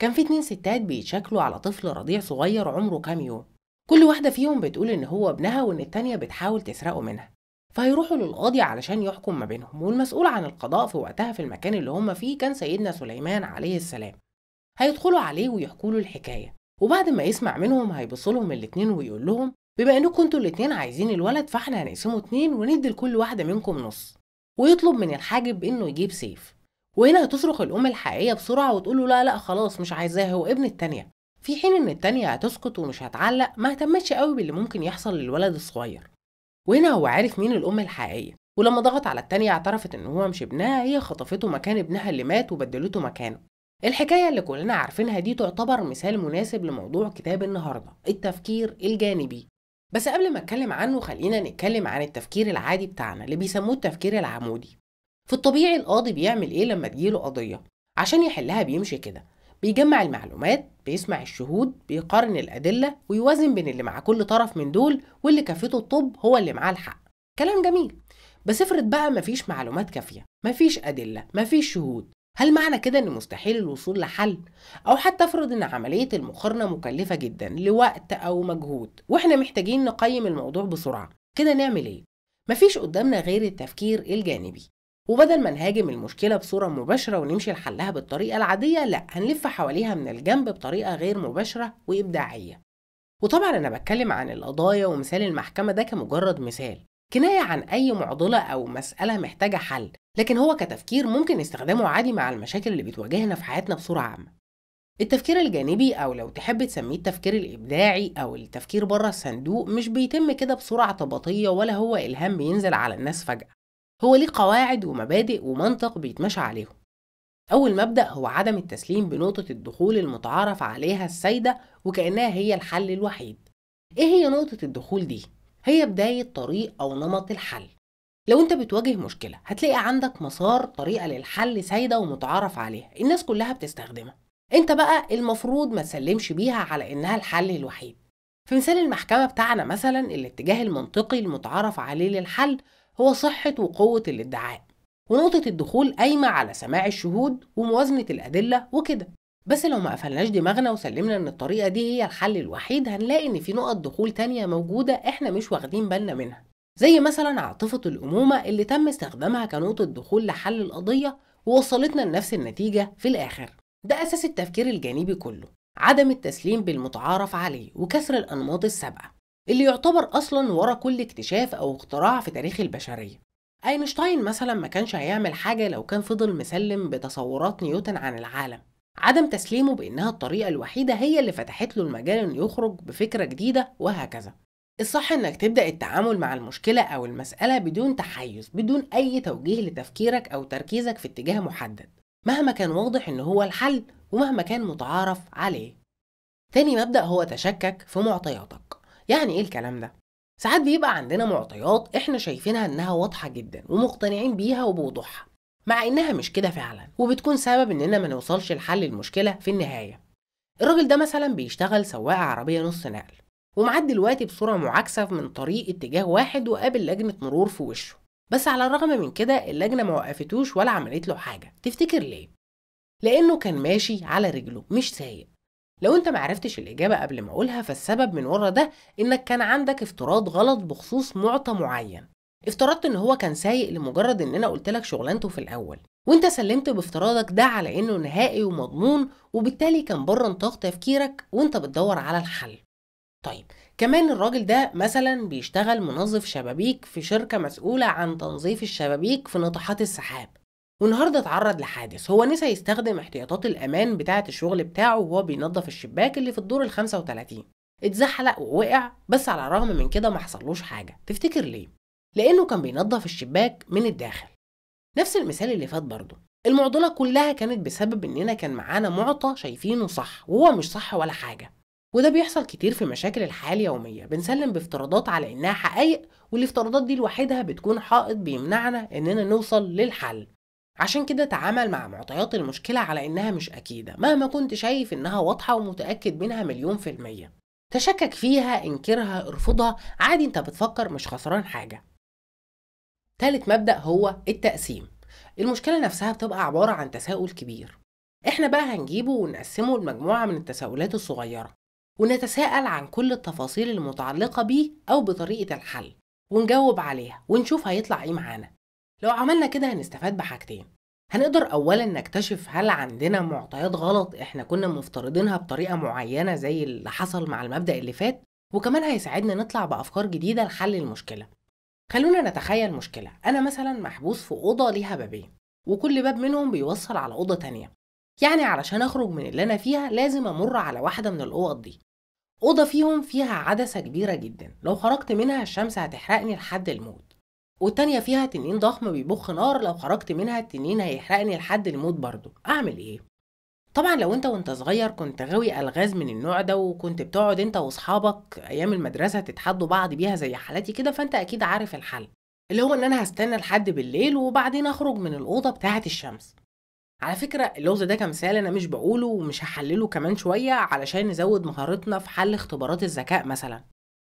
كان في اتنين ستات بيتشكلوا على طفل رضيع صغير عمره كام يوم كل واحدة فيهم بتقول إن هو ابنها وإن التانية بتحاول تسرقه منها فهيروحوا للقاضي علشان يحكم ما بينهم والمسؤول عن القضاء في وقتها في المكان اللي هما فيه كان سيدنا سليمان عليه السلام هيدخلوا عليه ويحكوا له الحكاية وبعد ما يسمع منهم هيبصلهم الاتنين ويقول لهم بما انكم انتوا الاتنين عايزين الولد فاحنا هنقسمه اتنين وندي لكل واحدة منكم نص ويطلب من الحاجب انه يجيب سيف وهنا هتصرخ الأم الحقيقية بسرعة وتقول له لا لا خلاص مش عايزاه هو ابن التانية في حين إن التانية هتسكت ومش هتعلق ما اهتمتش قوي باللي ممكن يحصل للولد الصغير وهنا هو عارف مين الأم الحقيقية ولما ضغط على التانية اعترفت إن هو مش ابنها هي خطفته مكان ابنها اللي مات وبدلته مكانه الحكاية اللي كلنا عارفينها دي تعتبر مثال مناسب لموضوع كتاب النهاردة التفكير الجانبي بس قبل ما اتكلم عنه خلينا نتكلم عن التفكير العادي بتاعنا اللي بيسموه التفكير العمودي في الطبيعي القاضي بيعمل ايه لما تجيله قضيه عشان يحلها بيمشي كده بيجمع المعلومات بيسمع الشهود بيقارن الادله ويوازن بين اللي مع كل طرف من دول واللي كفته الطب هو اللي معاه الحق كلام جميل بس افرض بقى مفيش معلومات كافيه مفيش ادله مفيش شهود هل معنى كده ان مستحيل الوصول لحل او حتى افرض ان عمليه المقارنه مكلفه جدا لوقت او مجهود واحنا محتاجين نقيم الموضوع بسرعه كده نعمل ايه مفيش قدامنا غير التفكير الجانبي وبدل ما نهاجم المشكلة بصورة مباشرة ونمشي لحلها بالطريقة العادية لا هنلف حواليها من الجنب بطريقة غير مباشرة وإبداعية وطبعا أنا بتكلم عن القضايا ومثال المحكمة ده كمجرد مثال كناية عن أي معضلة أو مسألة محتاجة حل لكن هو كتفكير ممكن استخدامه عادي مع المشاكل اللي بتواجهنا في حياتنا بصورة عامة التفكير الجانبي أو لو تحب تسميه التفكير الإبداعي أو التفكير بره الصندوق مش بيتم كده بسرعة طبطيه ولا هو إلهام بينزل على الناس فجأة هو ليه قواعد ومبادئ ومنطق بيتمشى عليهم أول مبدأ هو عدم التسليم بنقطة الدخول المتعارف عليها السيدة وكأنها هي الحل الوحيد إيه هي نقطة الدخول دي؟ هي بداية طريق أو نمط الحل لو انت بتواجه مشكلة هتلاقي عندك مسار طريقة للحل سيدة ومتعارف عليها الناس كلها بتستخدمها انت بقى المفروض ما تسلمش بيها على انها الحل الوحيد في مثال المحكمة بتاعنا مثلا الاتجاه المنطقي المتعارف عليه للحل هو صحة وقوة الادعاء ونقطة الدخول قايمة على سماع الشهود وموازنة الأدلة وكده بس لو ما قفلناش دماغنا وسلمنا ان الطريقة دي هي الحل الوحيد هنلاقي ان في نقط دخول تانية موجودة احنا مش واخدين بالنا منها زي مثلا عاطفة الأمومة اللي تم استخدامها كنقطة دخول لحل القضية ووصلتنا لنفس النتيجة في الآخر ده أساس التفكير الجانبي كله عدم التسليم بالمتعارف عليه وكسر الأنماط السابقة اللي يعتبر أصلا ورا كل اكتشاف أو اختراع في تاريخ البشرية أينشتاين مثلا ما كانش هيعمل حاجة لو كان فضل مسلم بتصورات نيوتن عن العالم عدم تسليمه بإنها الطريقة الوحيدة هي اللي فتحت له المجال إنه يخرج بفكرة جديدة وهكذا الصح إنك تبدأ التعامل مع المشكلة أو المسألة بدون تحيز بدون أي توجيه لتفكيرك أو تركيزك في اتجاه محدد مهما كان واضح إن هو الحل ومهما كان متعارف عليه تاني مبدأ هو تشكك في معطياتك يعني ايه الكلام ده ساعات بيبقى عندنا معطيات احنا شايفينها انها واضحه جدا ومقتنعين بيها وبوضوحها مع انها مش كده فعلا وبتكون سبب اننا ما نوصلش لحل المشكله في النهايه الراجل ده مثلا بيشتغل سواق عربيه نص نقل ومعاه دلوقتي بصوره معاكسه من طريق اتجاه واحد وقابل لجنه مرور في وشه بس على الرغم من كده اللجنه ما وقفتوش ولا عملت له حاجه تفتكر ليه لانه كان ماشي على رجله مش سايق لو انت معرفتش الاجابه قبل ما اقولها فالسبب من ورا ده انك كان عندك افتراض غلط بخصوص معطى معين افترضت ان هو كان سايق لمجرد ان انا قلت لك شغلانته في الاول وانت سلمت بافتراضك ده على انه نهائي ومضمون وبالتالي كان بره نطاق تفكيرك وانت بتدور على الحل طيب كمان الراجل ده مثلا بيشتغل منظف شبابيك في شركة مسؤولة عن تنظيف الشبابيك في ناطحات السحاب والنهارده اتعرض لحادث هو نسى يستخدم احتياطات الامان بتاعه الشغل بتاعه وهو بينظف الشباك اللي في الدور ال 35 اتزحلق ووقع بس على الرغم من كده ما حصلوش حاجه تفتكر ليه لانه كان بينظف الشباك من الداخل نفس المثال اللي فات برضه المعضله كلها كانت بسبب اننا كان معانا معطى شايفينه صح وهو مش صح ولا حاجه وده بيحصل كتير في مشاكل الحياة اليومية بنسلم بافتراضات على إنها حقائق والافتراضات دي لوحدها بتكون حائط بيمنعنا إننا نوصل للحل عشان كده تعامل مع معطيات المشكلة على إنها مش أكيدة مهما كنت شايف إنها واضحة ومتأكد منها مليون في المية تشكك فيها انكرها ارفضها عادي انت بتفكر مش خسران حاجة تالت مبدأ هو التقسيم المشكلة نفسها بتبقى عبارة عن تساؤل كبير احنا بقى هنجيبه ونقسمه لمجموعة من التساؤلات الصغيرة ونتساءل عن كل التفاصيل المتعلقة بيه أو بطريقة الحل ونجاوب عليها ونشوف هيطلع ايه معانا لو عملنا كده هنستفاد بحاجتين هنقدر اولا نكتشف هل عندنا معطيات غلط احنا كنا مفترضينها بطريقه معينه زي اللي حصل مع المبدا اللي فات وكمان هيساعدنا نطلع بافكار جديده لحل المشكله خلونا نتخيل مشكله انا مثلا محبوس في اوضه ليها بابين وكل باب منهم بيوصل على اوضه تانية يعني علشان اخرج من اللي انا فيها لازم امر على واحده من الاوض دي اوضه فيهم فيها عدسه كبيره جدا لو خرجت منها الشمس هتحرقني لحد الموت والتانية فيها تنين ضخم بيبخ نار لو خرجت منها التنين هيحرقني لحد الموت برضه اعمل ايه طبعا لو انت وانت صغير كنت غاوي الغاز من النوع ده وكنت بتقعد انت واصحابك ايام المدرسه تتحدوا بعض بيها زي حالاتي كده فانت اكيد عارف الحل اللي هو ان انا هستنى لحد بالليل وبعدين اخرج من الاوضه بتاعه الشمس على فكرة اللغز ده كمثال أنا مش بقوله ومش هحلله كمان شوية علشان نزود مهارتنا في حل اختبارات الذكاء مثلا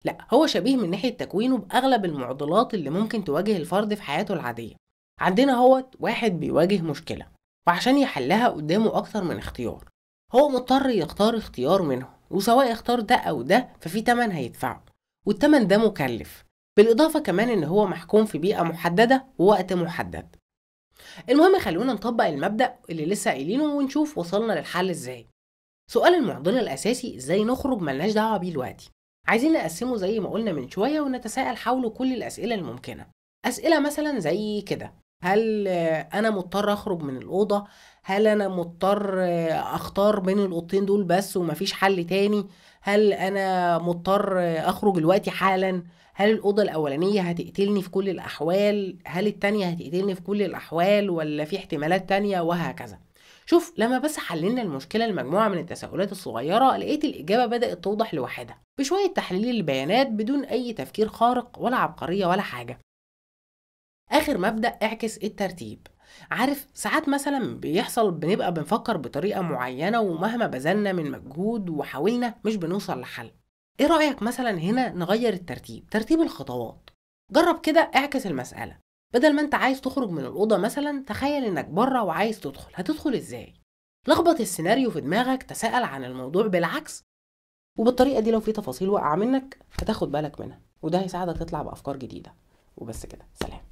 لا هو شبيه من ناحية تكوينه بأغلب المعضلات اللي ممكن تواجه الفرد في حياته العادية عندنا هو واحد بيواجه مشكلة وعشان يحلها قدامه أكتر من اختيار هو مضطر يختار اختيار منهم وسواء اختار ده أو ده ففي تمن هيدفعه والتمن ده مكلف بالإضافة كمان إن هو محكوم في بيئة محددة ووقت محدد المهم خلونا نطبق المبدأ اللي لسه قايلينه ونشوف وصلنا للحل ازاي سؤال المعضلة الأساسي ازاي نخرج ملناش دعوة بيه دلوقتي عايزين نقسمه زي ما قلنا من شوية ونتساءل حوله كل الأسئلة الممكنة أسئلة مثلا زي كده هل أنا مضطر أخرج من الأوضة؟ هل أنا مضطر أختار بين الأوضتين دول بس ومفيش حل تاني؟ هل أنا مضطر أخرج الوقت حالا؟ هل الأوضة الأولانية هتقتلني في كل الأحوال؟ هل التانية هتقتلني في كل الأحوال ولا في احتمالات تانية وهكذا؟ شوف لما بس حللنا المشكلة لمجموعة من التساؤلات الصغيرة لقيت الإجابة بدأت توضح لوحدها بشوية تحليل البيانات بدون أي تفكير خارق ولا عبقرية ولا حاجة آخر مبدأ اعكس الترتيب عارف ساعات مثلا بيحصل بنبقى بنفكر بطريقة معينة ومهما بذلنا من مجهود وحاولنا مش بنوصل لحل ايه رأيك مثلا هنا نغير الترتيب ترتيب الخطوات جرب كده اعكس المسألة بدل ما انت عايز تخرج من الاوضه مثلا تخيل انك بره وعايز تدخل هتدخل ازاي لخبط السيناريو في دماغك تساءل عن الموضوع بالعكس وبالطريقه دي لو في تفاصيل واقعه منك هتاخد بالك منها وده هيساعدك تطلع بافكار جديده وبس كده سلام